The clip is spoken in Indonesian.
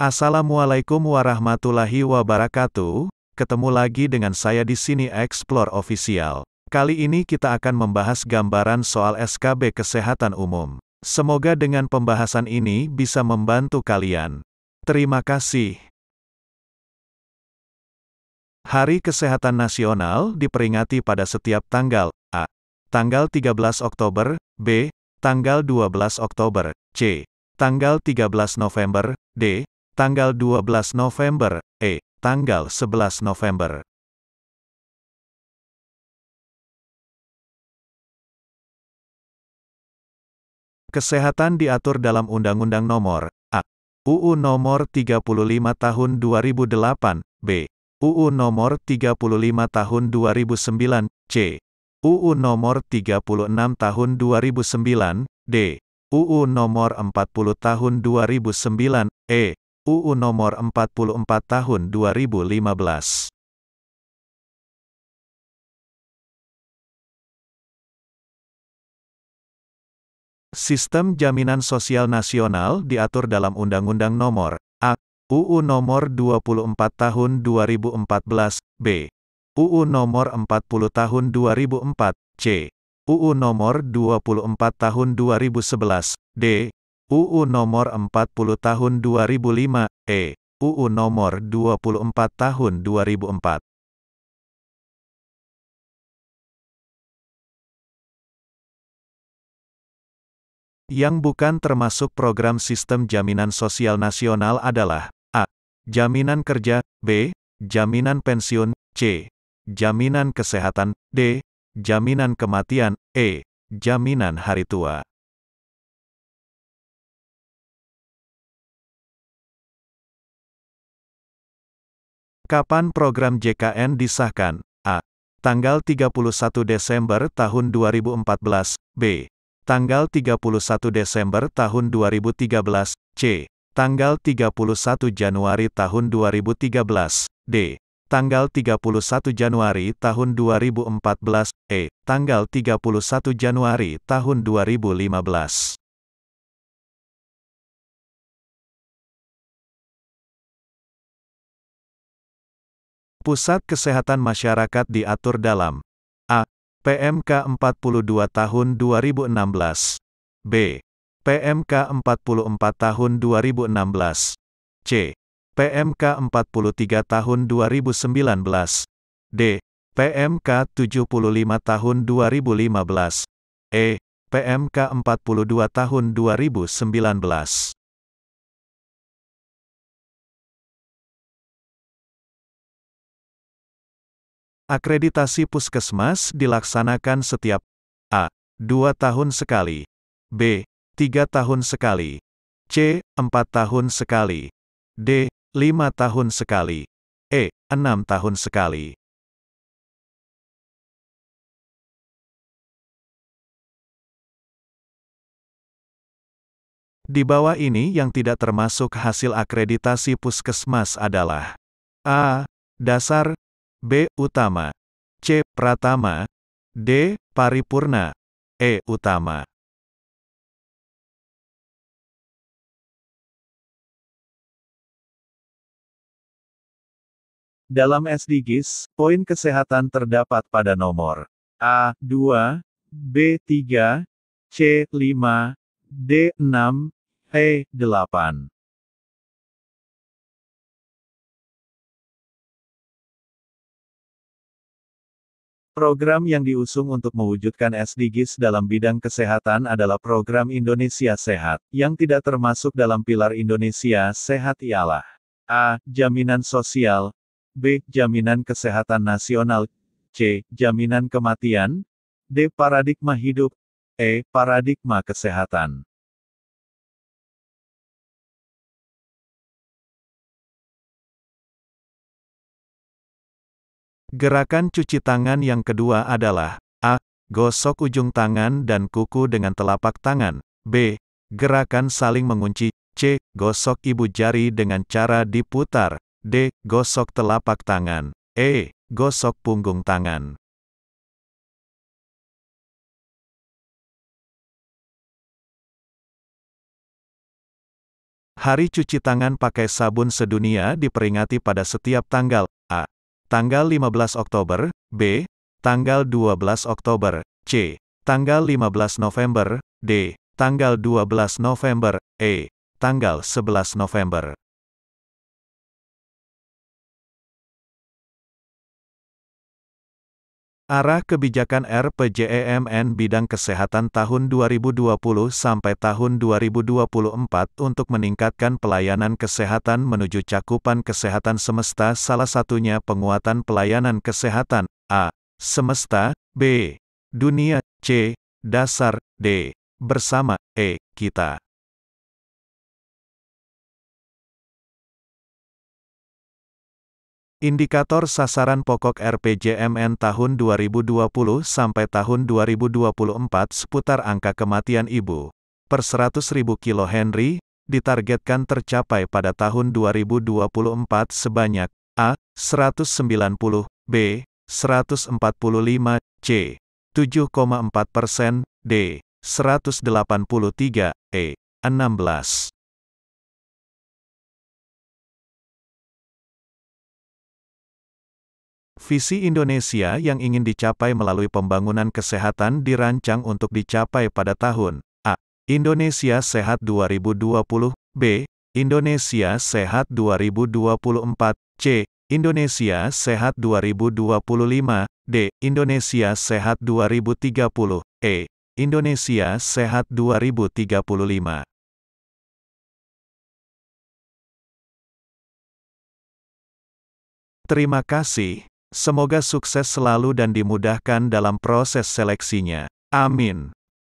Assalamualaikum warahmatullahi wabarakatuh. Ketemu lagi dengan saya di sini Explore Official. Kali ini kita akan membahas gambaran soal SKB kesehatan umum. Semoga dengan pembahasan ini bisa membantu kalian. Terima kasih. Hari Kesehatan Nasional diperingati pada setiap tanggal A. Tanggal 13 Oktober, B. Tanggal 12 Oktober, C. Tanggal 13 November, D Tanggal 12 November, E, tanggal 11 November. Kesehatan diatur dalam Undang-Undang Nomor A. UU Nomor 35 Tahun 2008, B. UU Nomor 35 Tahun 2009, C. UU Nomor 36 Tahun 2009, D. UU Nomor 40 Tahun 2009, E. UU nomor 44 tahun 2015. Sistem jaminan sosial nasional diatur dalam Undang-Undang Nomor A. UU Nomor 24 Tahun 2014 B. UU Nomor 40 Tahun 2004 C. UU Nomor 24 Tahun 2011 D. UU Nomor 40 Tahun 2005, E, UU Nomor 24 Tahun 2004. yang bukan termasuk program sistem jaminan sosial nasional adalah A. Jaminan kerja B. Jaminan pensiun C. Jaminan kesehatan D. Jaminan kematian E. Jaminan hari tua Kapan program JKN disahkan? A. Tanggal 31 Desember tahun 2014. B. Tanggal 31 Desember tahun 2013. C. Tanggal 31 Januari tahun 2013. D. Tanggal 31 Januari tahun 2014. E. Tanggal 31 Januari tahun 2015. Pusat Kesehatan Masyarakat diatur dalam A. PMK 42 tahun 2016 B. PMK 44 tahun 2016 C. PMK 43 tahun 2019 D. PMK 75 tahun 2015 E. PMK 42 tahun 2019 Akreditasi puskesmas dilaksanakan setiap A. 2 tahun sekali. B. 3 tahun sekali. C. 4 tahun sekali. D. 5 tahun sekali. E. 6 tahun sekali. Di bawah ini yang tidak termasuk hasil akreditasi puskesmas adalah A. Dasar, B. Utama C. Pratama D. Paripurna E. Utama Dalam SDGs, poin kesehatan terdapat pada nomor A. 2 B. 3 C. 5 D. 6 E. 8 Program yang diusung untuk mewujudkan SDGs dalam bidang kesehatan adalah program Indonesia Sehat, yang tidak termasuk dalam pilar Indonesia Sehat ialah A. Jaminan sosial B. Jaminan kesehatan nasional C. Jaminan kematian D. Paradigma hidup E. Paradigma kesehatan Gerakan cuci tangan yang kedua adalah A. Gosok ujung tangan dan kuku dengan telapak tangan. B. Gerakan saling mengunci. C. Gosok ibu jari dengan cara diputar. D. Gosok telapak tangan. E. Gosok punggung tangan. Hari cuci tangan pakai sabun sedunia diperingati pada setiap tanggal tanggal 15 Oktober, B, tanggal 12 Oktober, C, tanggal 15 November, D, tanggal 12 November, E, tanggal 11 November. Arah kebijakan RPJMN e bidang kesehatan tahun 2020 sampai tahun 2024 untuk meningkatkan pelayanan kesehatan menuju cakupan kesehatan semesta salah satunya penguatan pelayanan kesehatan A. Semesta B. Dunia C. Dasar D. Bersama E. Kita Indikator sasaran pokok RPJMN tahun 2020 sampai tahun 2024 seputar angka kematian ibu per 100.000 kilohenry ditargetkan tercapai pada tahun 2024 sebanyak A 190, B 145, C 7,4 persen, D 183, E 16. Visi Indonesia yang ingin dicapai melalui pembangunan kesehatan dirancang untuk dicapai pada tahun A. Indonesia Sehat 2020 B. Indonesia Sehat 2024 C. Indonesia Sehat 2025 D. Indonesia Sehat 2030 E. Indonesia Sehat 2035 Terima kasih. Semoga sukses selalu dan dimudahkan dalam proses seleksinya. Amin.